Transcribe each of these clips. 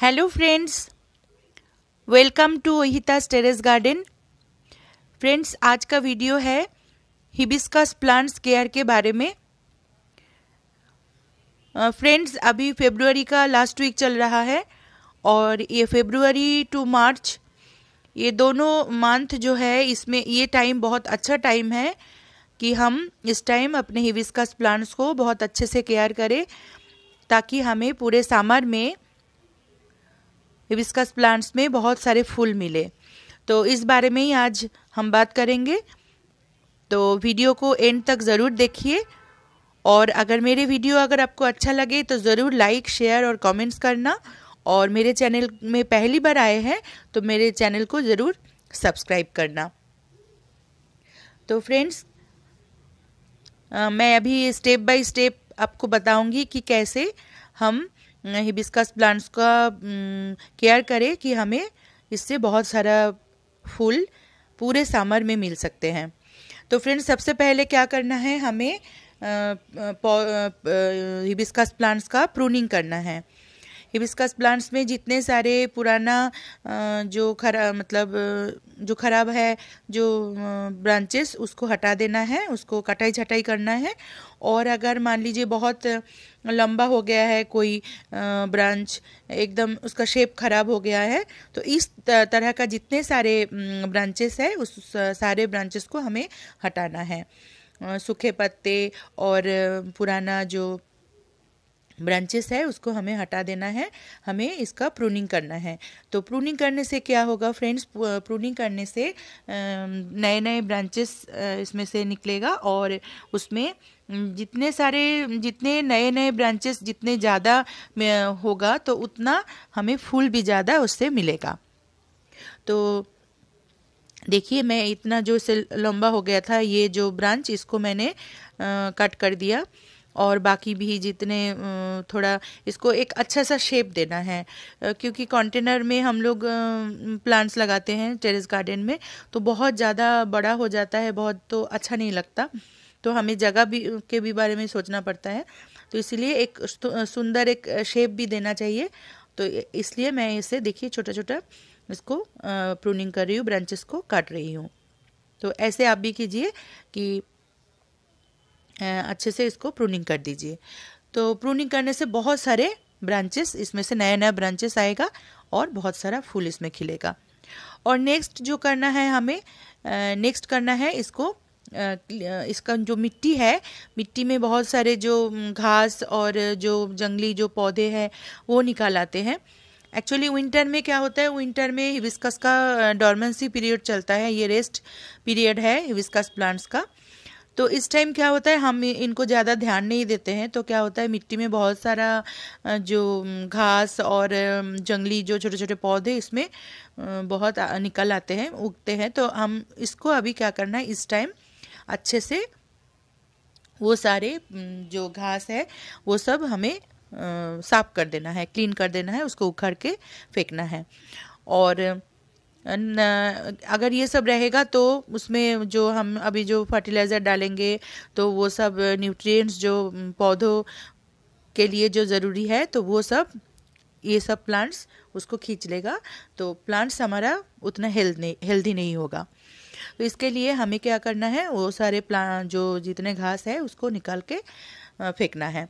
hello friends welcome to Ahita terrace garden friends आज का video है हिबिस्कस प्लांट्स केयर के बारे में फ्रेंड्स uh, अभी फेब्रुवरी का लास्ट वीक चल रहा है और ये फेब्रुवरी टू मार्च ये दोनों मंथ जो है इसमें ये टाइम बहुत अच्छा टाइम है कि हम इस टाइम अपने हिबिस्कस प्लांट्स को बहुत अच्छे से केयर करें ताकि हमें पूरे सामर में हिबिस्कस प्लांट्स में बहुत सारे फूल मिले तो इस बारे में ही आज हम बात करेंगे तो वीडियो को एंड तक ज़रूर देखिए और अगर मेरे वीडियो अगर आपको अच्छा लगे तो ज़रूर लाइक शेयर और कमेंट्स करना और मेरे चैनल में पहली बार आए हैं तो मेरे चैनल को ज़रूर सब्सक्राइब करना तो फ्रेंड्स मैं अभी स्टेप बाय स्टेप आपको बताऊंगी कि कैसे हम हिबिस्कस प्लांट्स का केयर करें कि हमें इससे बहुत सारा फूल पूरे सामर में मिल सकते हैं तो फ्रेंड्स सबसे पहले क्या करना है हमें हिबिस्कस प्लांट्स का प्रूनिंग करना है हिबिस्कस प्लांट्स में जितने सारे पुराना जो खरा मतलब जो खराब है जो ब्रांचेस उसको हटा देना है उसको कटाई छटाई करना है और अगर मान लीजिए बहुत लंबा हो गया है कोई ब्रांच एकदम उसका शेप खराब हो गया है तो इस तरह का जितने सारे ब्रांचेस है उस सारे ब्रांचेस को हमें हटाना है सूखे पत्ते और पुराना जो ब्रांचेस है उसको हमें हटा देना है हमें इसका प्रूनिंग करना है तो प्रूनिंग करने से क्या होगा फ्रेंड्स प्रूनिंग करने से नए नए ब्रांचेस इसमें से निकलेगा और उसमें जितने सारे जितने नए नए ब्रांचेस जितने ज़्यादा होगा तो उतना हमें फूल भी ज़्यादा उससे मिलेगा तो देखिए मैं इतना जो इसे लंबा हो गया था ये जो ब्रांच इसको मैंने आ, कट कर दिया और बाकी भी जितने थोड़ा इसको एक अच्छा सा शेप देना है क्योंकि कंटेनर में हम लोग प्लांट्स लगाते हैं टेरेस गार्डन में तो बहुत ज़्यादा बड़ा हो जाता है बहुत तो अच्छा नहीं लगता तो हमें जगह भी के भी बारे में सोचना पड़ता है तो इसलिए एक सुंदर एक शेप भी देना चाहिए तो इसलिए मैं इसे देखिए छोटा छोटा इसको प्रूनिंग कर रही हूँ ब्रांचेस को काट रही हूँ तो ऐसे आप भी कीजिए कि अच्छे से इसको प्रूनिंग कर दीजिए तो प्रूनिंग करने से बहुत सारे ब्रांचेस इसमें से नया नया ब्रांचेस आएगा और बहुत सारा फूल इसमें खिलेगा और नेक्स्ट जो करना है हमें नेक्स्ट करना है इसको इसका जो मिट्टी है मिट्टी में बहुत सारे जो घास और जो जंगली जो पौधे हैं वो निकाल आते हैं एक्चुअली विंटर में क्या होता है विंटर में हिबिस्कस का डॉर्मेंसी पीरियड चलता है ये रेस्ट पीरियड है हिबिस्कस प्लांट्स का तो इस टाइम क्या होता है हम इनको ज़्यादा ध्यान नहीं देते हैं तो क्या होता है मिट्टी में बहुत सारा जो घास और जंगली जो छोटे छोटे पौधे इसमें बहुत निकल आते हैं उगते हैं तो हम इसको अभी क्या करना है इस टाइम अच्छे से वो सारे जो घास है वो सब हमें साफ कर देना है क्लीन कर देना है उसको उखड़ के फेंकना है और अगर ये सब रहेगा तो उसमें जो हम अभी जो फर्टिलाइज़र डालेंगे तो वो सब न्यूट्रिएंट्स जो पौधों के लिए जो ज़रूरी है तो वो सब ये सब प्लांट्स उसको खींच लेगा तो प्लांट्स हमारा उतना हेल्थ नहीं हेल्दी नहीं होगा तो इसके लिए हमें क्या करना है वो सारे प्लान जो जितने घास है उसको निकाल के फेंकना है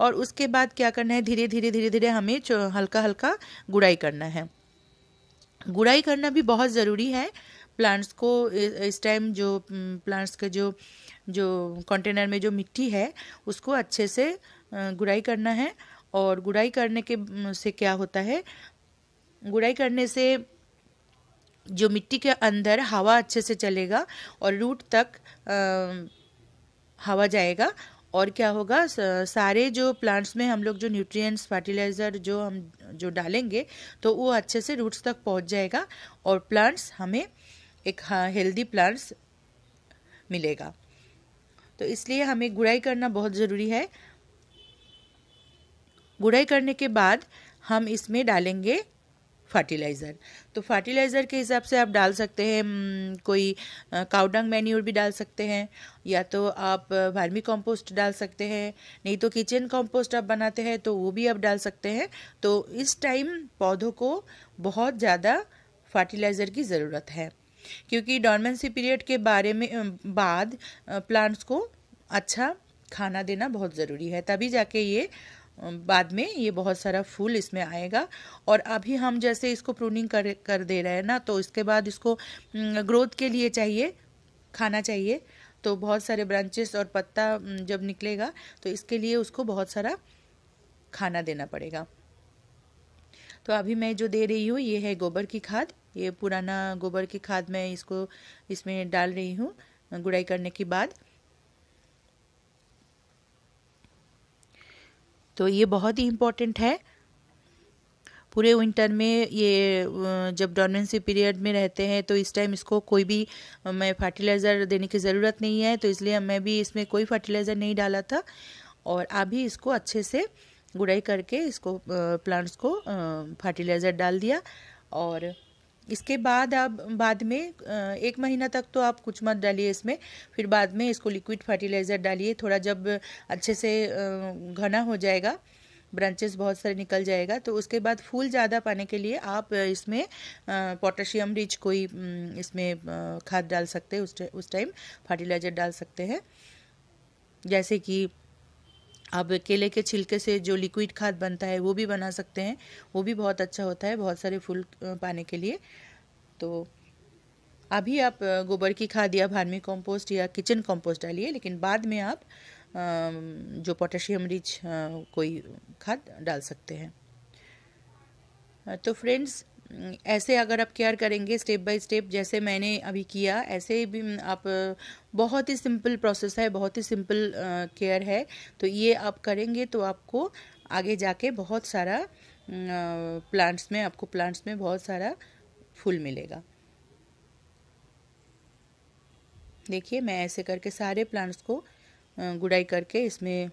और उसके बाद क्या करना है धीरे धीरे धीरे धीरे हमें हल्का हल्का गुड़ाई करना है गुड़ाई करना भी बहुत ज़रूरी है प्लांट्स को इस टाइम जो प्लांट्स के जो जो कंटेनर में जो मिट्टी है उसको अच्छे से गुड़ाई करना है और गुड़ाई करने के से क्या होता है गुड़ाई करने से जो मिट्टी के अंदर हवा अच्छे से चलेगा और रूट तक आ, हवा जाएगा और क्या होगा सारे जो प्लांट्स में हम लोग जो न्यूट्रिएंट्स फर्टिलाइज़र जो हम जो डालेंगे तो वो अच्छे से रूट्स तक पहुंच जाएगा और प्लांट्स हमें एक हेल्दी हाँ, प्लांट्स मिलेगा तो इसलिए हमें गुड़ाई करना बहुत ज़रूरी है गुड़ाई करने के बाद हम इसमें डालेंगे फर्टिलाइज़र तो फर्टिलाइज़र के हिसाब से आप डाल सकते हैं हम्म, कोई काउडंग मैन्यूर भी डाल सकते हैं या तो आप वर्मी कंपोस्ट डाल सकते हैं नहीं तो किचन कंपोस्ट आप बनाते हैं तो वो भी आप डाल सकते हैं तो इस टाइम पौधों को बहुत ज़्यादा फर्टिलाइज़र की ज़रूरत है क्योंकि डॉर्मेंसी पीरियड के बारे में बाद प्लांट्स को अच्छा खाना देना बहुत ज़रूरी है तभी जाके ये बाद में ये बहुत सारा फूल इसमें आएगा और अभी हम जैसे इसको प्रूनिंग कर कर दे रहे हैं ना तो इसके बाद इसको ग्रोथ के लिए चाहिए खाना चाहिए तो बहुत सारे ब्रांचेस और पत्ता जब निकलेगा तो इसके लिए उसको बहुत सारा खाना देना पड़ेगा तो अभी मैं जो दे रही हूँ ये है गोबर की खाद ये पुराना गोबर की खाद मैं इसको इसमें डाल रही हूँ गुड़ाई करने के बाद तो ये बहुत ही इम्पोर्टेंट है पूरे विंटर में ये जब डोरमेंसी पीरियड में रहते हैं तो इस टाइम इसको कोई भी मैं फर्टिलाइज़र देने की ज़रूरत नहीं है तो इसलिए मैं भी इसमें कोई फर्टिलाइज़र नहीं डाला था और अभी इसको अच्छे से गुड़ाई करके इसको प्लांट्स को फर्टिलाइज़र डाल दिया और इसके बाद आप बाद में एक महीना तक तो आप कुछ मत डालिए इसमें फिर बाद में इसको लिक्विड फर्टिलाइज़र डालिए थोड़ा जब अच्छे से घना हो जाएगा ब्रांचेस बहुत सारे निकल जाएगा तो उसके बाद फूल ज़्यादा पाने के लिए आप इसमें पोटेशियम रिच कोई इसमें खाद डाल सकते हैं उस उस टाइम फर्टिलाइज़र डाल सकते हैं जैसे कि आप केले के छिलके से जो लिक्विड खाद बनता है वो भी बना सकते हैं वो भी बहुत अच्छा होता है बहुत सारे फूल पाने के लिए तो अभी आप गोबर की खाद या भार्मी कंपोस्ट या किचन कंपोस्ट डालिए लेकिन बाद में आप जो पोटेशियम रिच कोई खाद डाल सकते हैं तो फ्रेंड्स ऐसे अगर आप केयर करेंगे स्टेप बाय स्टेप जैसे मैंने अभी किया ऐसे भी आप बहुत ही सिंपल प्रोसेस है बहुत ही सिंपल केयर है तो ये आप करेंगे तो आपको आगे जाके बहुत सारा प्लांट्स में आपको प्लांट्स में बहुत सारा फूल मिलेगा देखिए मैं ऐसे करके सारे प्लांट्स को गुड़ाई करके इसमें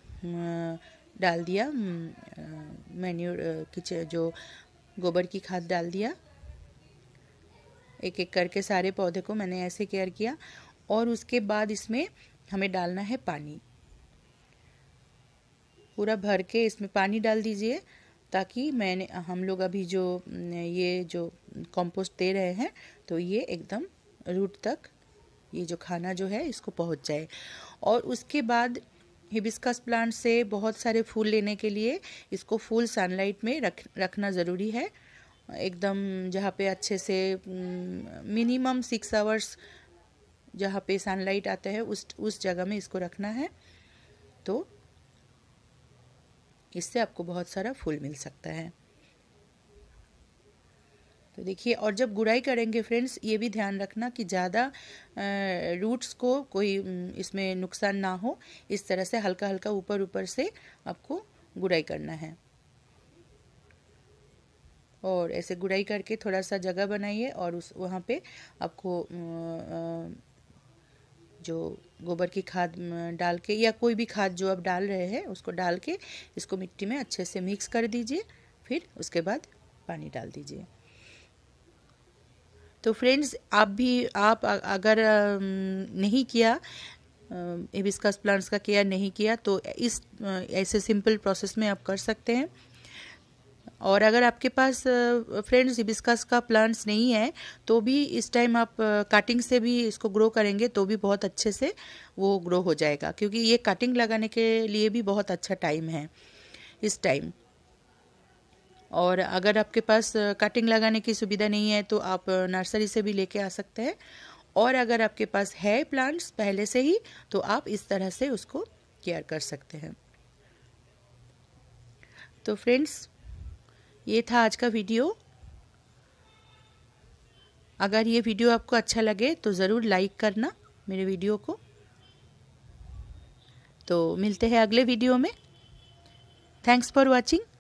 डाल दिया मैन्यू किचन जो गोबर की खाद डाल दिया एक एक करके सारे पौधे को मैंने ऐसे केयर किया और उसके बाद इसमें हमें डालना है पानी पूरा भर के इसमें पानी डाल दीजिए ताकि मैंने हम लोग अभी जो ये जो कंपोस्ट दे रहे हैं तो ये एकदम रूट तक ये जो खाना जो है इसको पहुंच जाए और उसके बाद हिबिस्कस प्लांट से बहुत सारे फूल लेने के लिए इसको फुल सनलाइट में रख रखना ज़रूरी है एकदम जहाँ पे अच्छे से मिनिमम सिक्स आवर्स जहाँ पे सनलाइट आता है उस उस जगह में इसको रखना है तो इससे आपको बहुत सारा फूल मिल सकता है तो देखिए और जब गुड़ाई करेंगे फ्रेंड्स ये भी ध्यान रखना कि ज़्यादा रूट्स को कोई इसमें नुकसान ना हो इस तरह से हल्का हल्का ऊपर ऊपर से आपको गुड़ाई करना है और ऐसे गुड़ाई करके थोड़ा सा जगह बनाइए और उस वहाँ पे आपको जो गोबर की खाद डाल के या कोई भी खाद जो आप डाल रहे हैं उसको डाल के इसको मिट्टी में अच्छे से मिक्स कर दीजिए फिर उसके बाद पानी डाल दीजिए तो फ्रेंड्स आप भी आप अगर नहीं किया हिबिस्कस प्लांट्स का केयर नहीं किया तो इस ऐसे सिंपल प्रोसेस में आप कर सकते हैं और अगर आपके पास फ्रेंड्स हिबिस्कस का प्लांट्स नहीं है तो भी इस टाइम आप कटिंग से भी इसको ग्रो करेंगे तो भी बहुत अच्छे से वो ग्रो हो जाएगा क्योंकि ये कटिंग लगाने के लिए भी बहुत अच्छा टाइम है इस टाइम और अगर आपके पास कटिंग लगाने की सुविधा नहीं है तो आप नर्सरी से भी लेके आ सकते हैं और अगर आपके पास है प्लांट्स पहले से ही तो आप इस तरह से उसको केयर कर सकते हैं तो फ्रेंड्स ये था आज का वीडियो अगर ये वीडियो आपको अच्छा लगे तो ज़रूर लाइक करना मेरे वीडियो को तो मिलते हैं अगले वीडियो में थैंक्स फॉर वॉचिंग